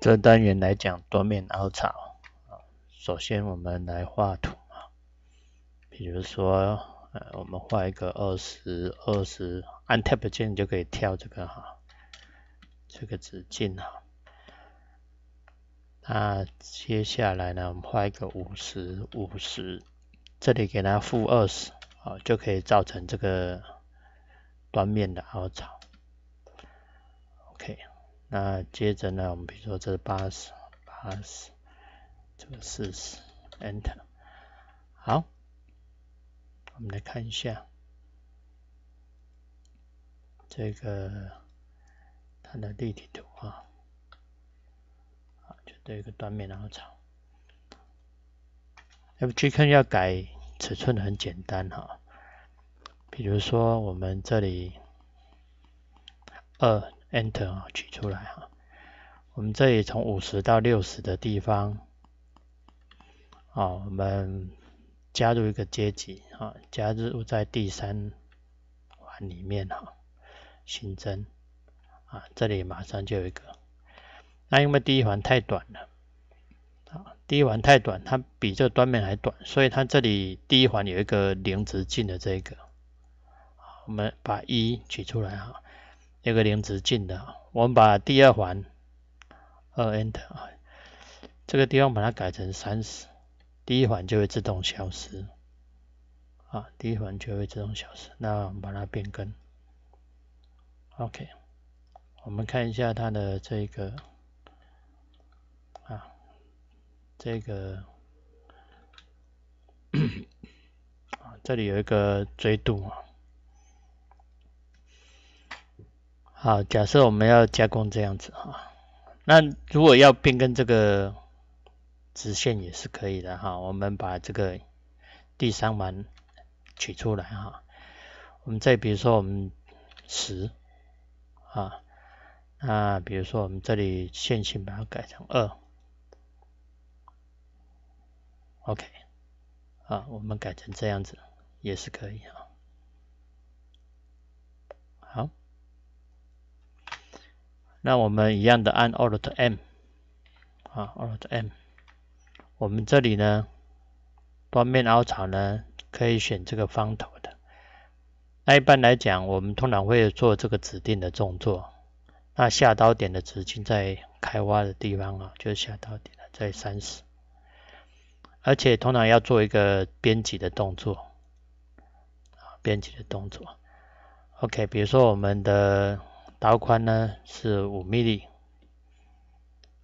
这单元来讲端面凹槽啊，首先我们来画图啊，比如说，呃，我们画一个二十二十，按 Tab 键就可以跳这个哈，这个直径啊，那接下来呢，我们画一个五十五十，这里给它负二十啊，就可以造成这个端面的凹槽，OK。那接着呢，我们比如说这是八十，八十，这个四十，Enter。好，我们来看一下这个它的立体图啊，就这一个断面然后长。f G 看要改尺寸很简单哈，比如说我们这里二。Enter 啊，取出来哈。我们这里从五十到六十的地方，好，我们加入一个阶级啊，加入在第三环里面哈，新增啊，这里马上就有一个。那因为第一环太短了，啊，第一环太短，它比这端面还短，所以它这里第一环有一个零直径的这一个。我们把一取出来哈。那个零直径的，我们把第二环二 n 的啊，这个地方把它改成三十，第一环就会自动消失，啊，第一环就会自动消失，那我们把它变更，OK，我们看一下它的这个，啊，这个，啊，这里有一个锥度啊。好，假设我们要加工这样子哈，那如果要变更这个直线也是可以的哈，我们把这个第三门取出来哈，我们再比如说我们十啊，那比如说我们这里线性把它改成二，OK 啊，我们改成这样子也是可以啊，好。那我们一样的按 Alt M 啊，Alt M。我们这里呢，端面凹槽呢可以选这个方头的。那一般来讲，我们通常会做这个指定的动作。那下刀点的直径在开挖的地方啊，就是下刀点在三十，而且通常要做一个编辑的动作编辑的动作。OK，比如说我们的。刀宽呢是五 mm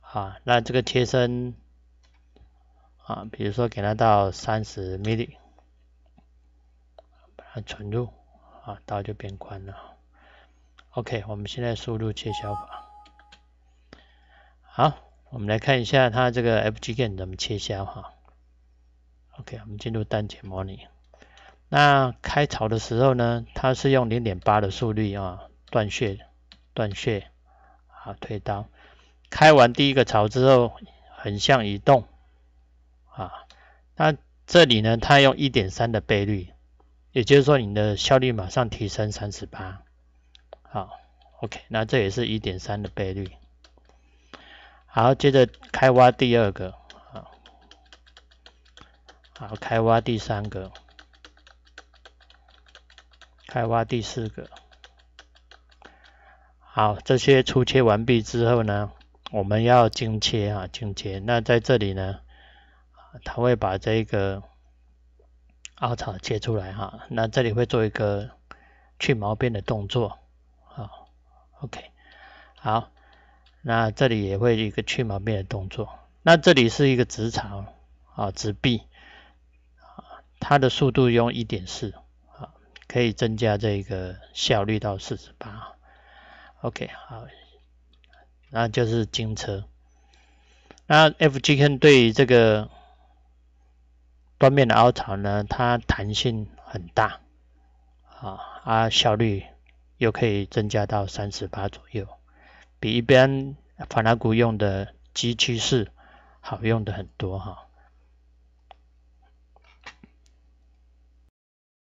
啊，那这个切深啊，比如说给它到三十 mm，把它存入啊，刀就变宽了。OK，我们现在输入切削法。好，我们来看一下它这个 F G 键怎么切削哈。OK，我们进入单节模拟。那开槽的时候呢，它是用零点八的速率啊断屑。断穴，好推刀，开完第一个槽之后，横向移动，啊，那这里呢，它用一点三的倍率，也就是说你的效率马上提升三十八，好，OK，那这也是一点三的倍率，好，接着开挖第二个，啊，好，开挖第三个，开挖第四个。好，这些粗切完毕之后呢，我们要精切啊，精切。那在这里呢，它会把这个凹槽切出来哈。那这里会做一个去毛边的动作。啊。o k 好，那这里也会一个去毛边的动作。那这里是一个直槽啊，直臂它的速度用一点四啊，可以增加这个效率到四十八。OK，好，那就是金车。那 FGK 对这个端面的凹槽呢，它弹性很大啊，啊，效率又可以增加到三十八左右，比一般法兰鼓用的 G 七四好用的很多哈。